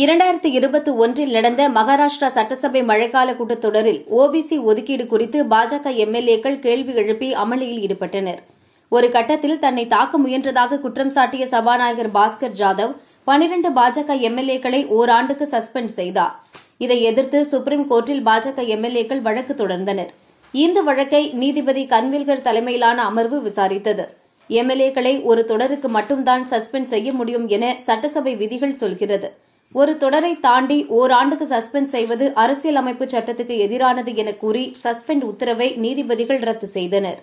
இரண்டாயிரத்தி இருபத்தி ஒன்றில் நடந்த மகாராஷ்டிரா சட்டசபை மழைக்கால கூட்டத்தொடரில் ஓபிசி ஒதுக்கீடு குறித்து பாஜக எம்எல்ஏக்கள் கேள்வி எழுப்பி அமளியில் ஈடுபட்டனர் ஒரு கட்டத்தில் தன்னை தாக்க முயன்றதாக குற்றம் சாட்டிய சபாநாயகர் பாஸ்கர் ஜாதவ் பனிரண்டு பாஜக எம்எல்ஏக்களை ஓராண்டுக்கு சஸ்பெண்ட் செய்தார் இதை எதிர்த்து சுப்ரீம் கோர்ட்டில் பாஜக எம்எல்ஏக்கள் வழக்கு தொடர்ந்தனர் இந்த வழக்கை நீதிபதி கன்வில்கர் தலைமையிலான அமர்வு விசாரித்தது எம்எல்ஏக்களை ஒரு தொடருக்கு மட்டும்தான் சஸ்பெண்ட் செய்ய முடியும் என சட்டசபை விதிகள் சொல்கிறது ஒரு தொடரை தாண்டி ஓராண்டுக்கு சஸ்பெண்ட் செய்வது அரசியல் அமைப்பு சட்டத்துக்கு எதிரானது என கூறி சஸ்பெண்ட் உத்தரவை நீதிபதிகள் ரத்து செய்தனா்